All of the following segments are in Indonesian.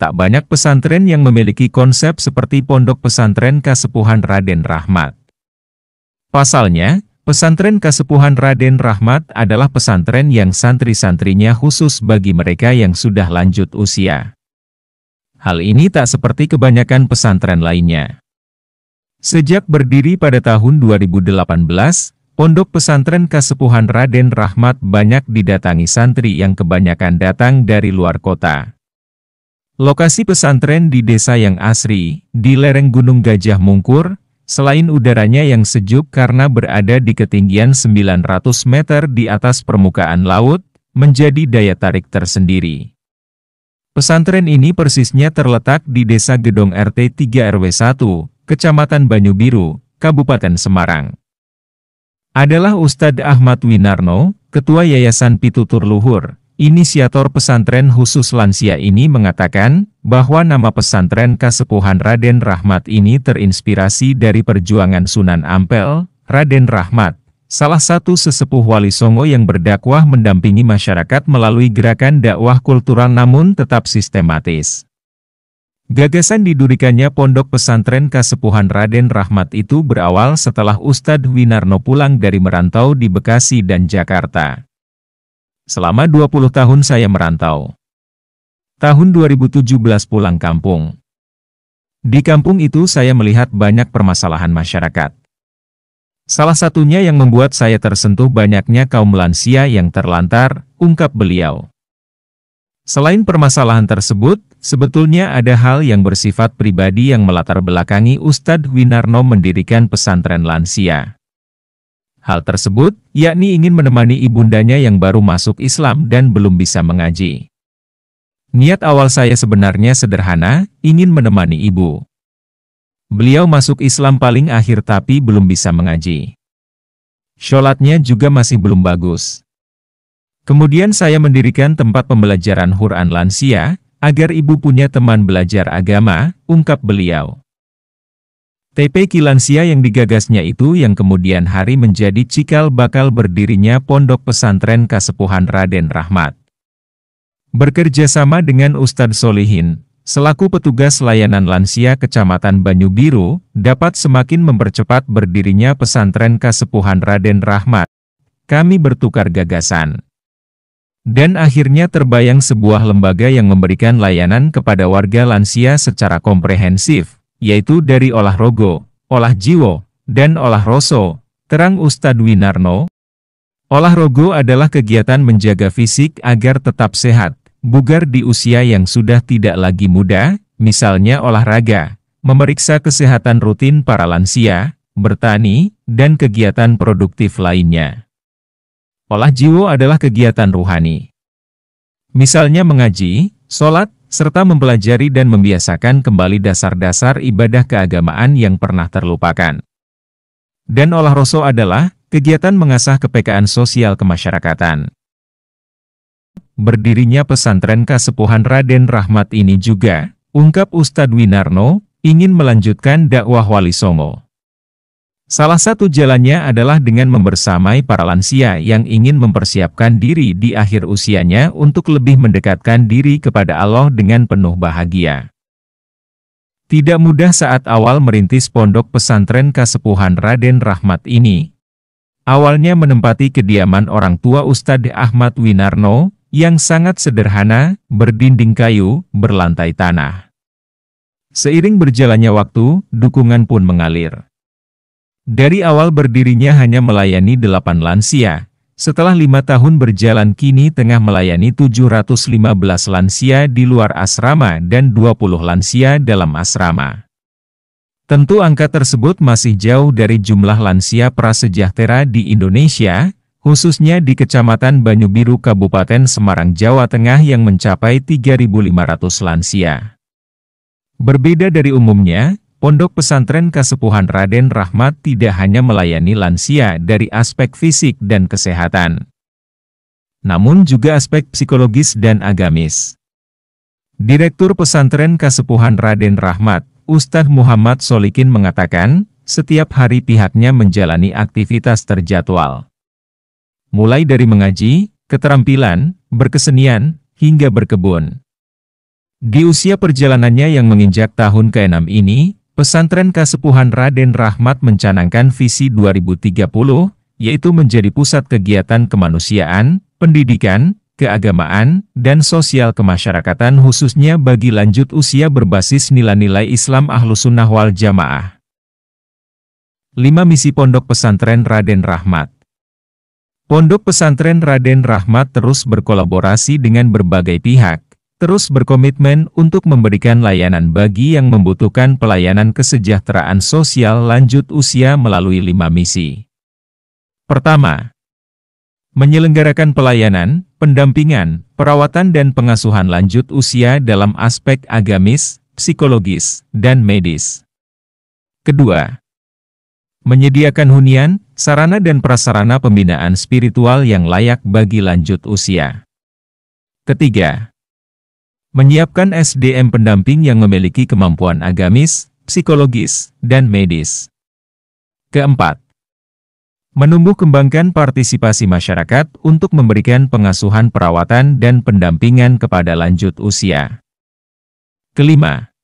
tak banyak pesantren yang memiliki konsep seperti Pondok Pesantren Kasepuhan Raden Rahmat. Pasalnya, Pesantren Kasepuhan Raden Rahmat adalah pesantren yang santri-santrinya khusus bagi mereka yang sudah lanjut usia. Hal ini tak seperti kebanyakan pesantren lainnya. Sejak berdiri pada tahun 2018, Pondok pesantren Kasepuhan Raden Rahmat banyak didatangi santri yang kebanyakan datang dari luar kota. Lokasi pesantren di desa yang asri, di lereng Gunung Gajah Mungkur, selain udaranya yang sejuk karena berada di ketinggian 900 meter di atas permukaan laut, menjadi daya tarik tersendiri. Pesantren ini persisnya terletak di Desa Gedong RT 3 RW 1, Kecamatan Banyu Biru, Kabupaten Semarang. Adalah Ustadz Ahmad Winarno, Ketua Yayasan Pitutur Luhur, Inisiator pesantren khusus lansia ini mengatakan, bahwa nama pesantren Kasepuhan Raden Rahmat ini terinspirasi dari perjuangan Sunan Ampel, Raden Rahmat, salah satu sesepuh Wali Songo yang berdakwah mendampingi masyarakat melalui gerakan dakwah kultural namun tetap sistematis. Gagasan didirikannya Pondok Pesantren Kasepuhan Raden Rahmat itu berawal setelah Ustadz Winarno pulang dari merantau di Bekasi dan Jakarta. Selama 20 tahun saya merantau. Tahun 2017 pulang kampung. Di kampung itu saya melihat banyak permasalahan masyarakat. Salah satunya yang membuat saya tersentuh banyaknya kaum lansia yang terlantar, ungkap beliau. Selain permasalahan tersebut, sebetulnya ada hal yang bersifat pribadi yang melatar belakangi Ustadz Winarno mendirikan pesantren lansia. Hal tersebut, yakni ingin menemani ibundanya yang baru masuk Islam dan belum bisa mengaji. Niat awal saya sebenarnya sederhana, ingin menemani ibu. Beliau masuk Islam paling akhir tapi belum bisa mengaji. Sholatnya juga masih belum bagus. Kemudian saya mendirikan tempat pembelajaran Quran Lansia, agar ibu punya teman belajar agama, ungkap beliau. TP Lansia yang digagasnya itu yang kemudian hari menjadi cikal bakal berdirinya Pondok Pesantren Kasepuhan Raden Rahmat. Bekerja sama dengan Ustadz Solihin, selaku petugas layanan lansia Kecamatan Banyu Biru, dapat semakin mempercepat berdirinya Pesantren Kasepuhan Raden Rahmat. Kami bertukar gagasan. Dan akhirnya terbayang sebuah lembaga yang memberikan layanan kepada warga lansia secara komprehensif yaitu dari olah rogo, olah jiwo, dan olah roso, terang Ustadz Winarno. Olah rogo adalah kegiatan menjaga fisik agar tetap sehat, bugar di usia yang sudah tidak lagi muda, misalnya olahraga, memeriksa kesehatan rutin para lansia, bertani, dan kegiatan produktif lainnya. Olah jiwo adalah kegiatan ruhani. Misalnya mengaji, sholat, serta mempelajari dan membiasakan kembali dasar-dasar ibadah keagamaan yang pernah terlupakan. Dan olah roso adalah kegiatan mengasah kepekaan sosial kemasyarakatan. Berdirinya pesantren Kasepuhan Raden Rahmat ini juga, ungkap Ustadz Winarno, ingin melanjutkan dakwah Wali Songo. Salah satu jalannya adalah dengan membersamai para lansia yang ingin mempersiapkan diri di akhir usianya untuk lebih mendekatkan diri kepada Allah dengan penuh bahagia. Tidak mudah saat awal merintis pondok pesantren kesepuhan Raden Rahmat ini. Awalnya menempati kediaman orang tua Ustadz Ahmad Winarno, yang sangat sederhana, berdinding kayu, berlantai tanah. Seiring berjalannya waktu, dukungan pun mengalir. Dari awal berdirinya hanya melayani delapan lansia, setelah lima tahun berjalan kini tengah melayani 715 lansia di luar asrama dan 20 lansia dalam asrama. Tentu angka tersebut masih jauh dari jumlah lansia prasejahtera di Indonesia, khususnya di Kecamatan Banyu Biru Kabupaten Semarang Jawa Tengah yang mencapai 3.500 lansia. Berbeda dari umumnya, Pondok pesantren Kasepuhan Raden Rahmat tidak hanya melayani lansia dari aspek fisik dan kesehatan, namun juga aspek psikologis dan agamis. Direktur pesantren Kasepuhan Raden Rahmat, Ustadz Muhammad Solikin mengatakan, setiap hari pihaknya menjalani aktivitas terjadwal. Mulai dari mengaji, keterampilan, berkesenian, hingga berkebun. Di usia perjalanannya yang menginjak tahun ke-6 ini, Pesantren Kasepuhan Raden Rahmat mencanangkan visi 2030, yaitu menjadi pusat kegiatan kemanusiaan, pendidikan, keagamaan, dan sosial kemasyarakatan khususnya bagi lanjut usia berbasis nilai-nilai Islam Ahlu Sunnah wal Jamaah. 5 Misi Pondok Pesantren Raden Rahmat Pondok Pesantren Raden Rahmat terus berkolaborasi dengan berbagai pihak, terus berkomitmen untuk memberikan layanan bagi yang membutuhkan pelayanan kesejahteraan sosial lanjut usia melalui lima misi. Pertama, menyelenggarakan pelayanan, pendampingan, perawatan dan pengasuhan lanjut usia dalam aspek agamis, psikologis, dan medis. Kedua, menyediakan hunian, sarana dan prasarana pembinaan spiritual yang layak bagi lanjut usia. Ketiga, Menyiapkan SDM pendamping yang memiliki kemampuan agamis, psikologis, dan medis. Keempat, menumbuh kembangkan partisipasi masyarakat untuk memberikan pengasuhan perawatan dan pendampingan kepada lanjut usia. Kelima,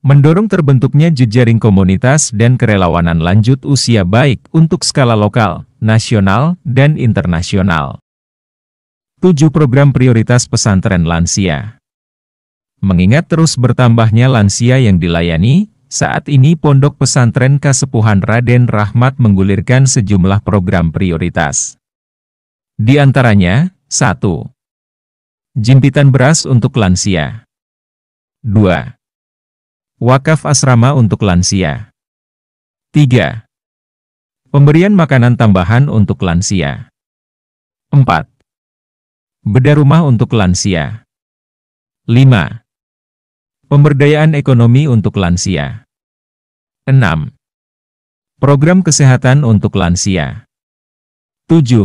mendorong terbentuknya jejaring komunitas dan kerelawanan lanjut usia baik untuk skala lokal, nasional, dan internasional. Tujuh Program Prioritas Pesantren Lansia Mengingat terus bertambahnya lansia yang dilayani, saat ini Pondok Pesantren Kasepuhan Raden Rahmat menggulirkan sejumlah program prioritas. Di antaranya, 1. Jimpitan beras untuk lansia. 2. Wakaf asrama untuk lansia. 3. Pemberian makanan tambahan untuk lansia. 4. Bedah rumah untuk lansia. 5. Pemberdayaan ekonomi untuk lansia. 6. Program kesehatan untuk lansia. 7.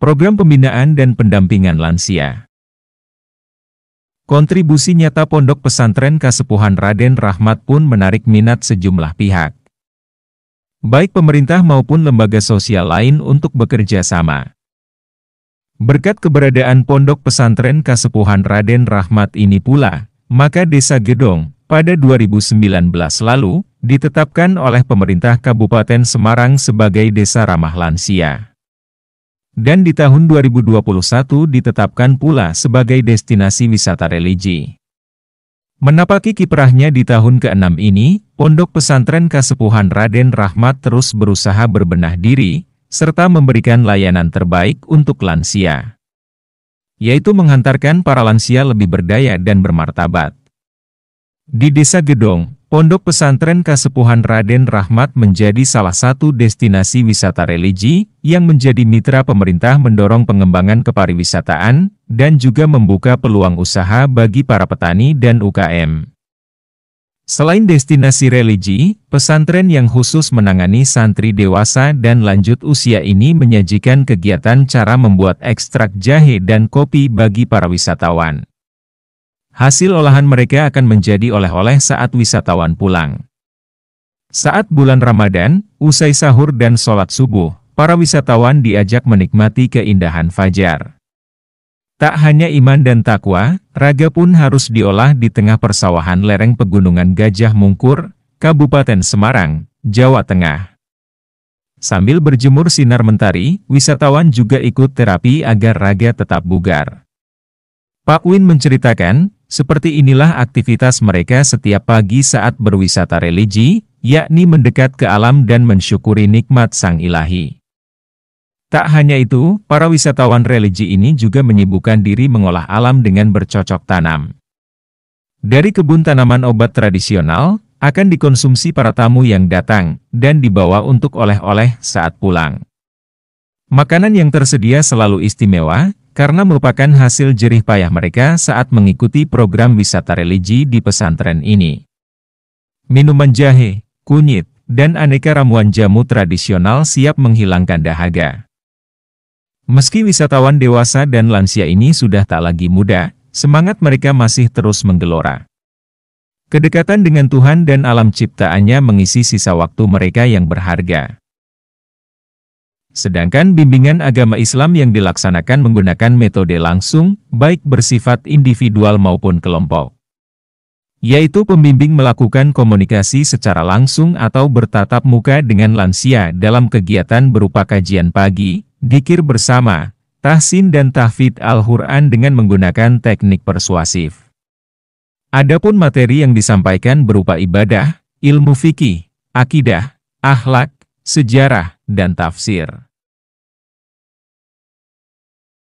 Program pembinaan dan pendampingan lansia. Kontribusi nyata Pondok Pesantren Kasepuhan Raden Rahmat pun menarik minat sejumlah pihak. Baik pemerintah maupun lembaga sosial lain untuk bekerja sama. Berkat keberadaan Pondok Pesantren Kasepuhan Raden Rahmat ini pula, maka Desa Gedong, pada 2019 lalu, ditetapkan oleh pemerintah Kabupaten Semarang sebagai Desa Ramah Lansia. Dan di tahun 2021 ditetapkan pula sebagai destinasi wisata religi. Menapaki kiprahnya di tahun ke-6 ini, Pondok Pesantren Kasepuhan Raden Rahmat terus berusaha berbenah diri, serta memberikan layanan terbaik untuk lansia yaitu menghantarkan para lansia lebih berdaya dan bermartabat. Di Desa Gedong, Pondok Pesantren Kasepuhan Raden Rahmat menjadi salah satu destinasi wisata religi, yang menjadi mitra pemerintah mendorong pengembangan kepariwisataan, dan juga membuka peluang usaha bagi para petani dan UKM. Selain destinasi religi, pesantren yang khusus menangani santri dewasa dan lanjut usia ini menyajikan kegiatan cara membuat ekstrak jahe dan kopi bagi para wisatawan. Hasil olahan mereka akan menjadi oleh-oleh saat wisatawan pulang. Saat bulan Ramadan, usai sahur dan sholat subuh, para wisatawan diajak menikmati keindahan fajar. Tak hanya iman dan takwa, raga pun harus diolah di tengah persawahan lereng pegunungan Gajah Mungkur, Kabupaten Semarang, Jawa Tengah. Sambil berjemur sinar mentari, wisatawan juga ikut terapi agar raga tetap bugar. Pak Win menceritakan, seperti inilah aktivitas mereka setiap pagi saat berwisata religi, yakni mendekat ke alam dan mensyukuri nikmat Sang Ilahi. Tak hanya itu, para wisatawan religi ini juga menyibukkan diri mengolah alam dengan bercocok tanam. Dari kebun tanaman obat tradisional, akan dikonsumsi para tamu yang datang, dan dibawa untuk oleh-oleh saat pulang. Makanan yang tersedia selalu istimewa, karena merupakan hasil jerih payah mereka saat mengikuti program wisata religi di pesantren ini. Minuman jahe, kunyit, dan aneka ramuan jamu tradisional siap menghilangkan dahaga. Meski wisatawan dewasa dan lansia ini sudah tak lagi muda, semangat mereka masih terus menggelora. Kedekatan dengan Tuhan dan alam ciptaannya mengisi sisa waktu mereka yang berharga. Sedangkan bimbingan agama Islam yang dilaksanakan menggunakan metode langsung, baik bersifat individual maupun kelompok. Yaitu pembimbing melakukan komunikasi secara langsung atau bertatap muka dengan lansia dalam kegiatan berupa kajian pagi, Dikir bersama, tahsin dan tahfid Al-Quran dengan menggunakan teknik persuasif. Adapun materi yang disampaikan berupa ibadah, ilmu fikih, akidah, akhlak, sejarah, dan tafsir.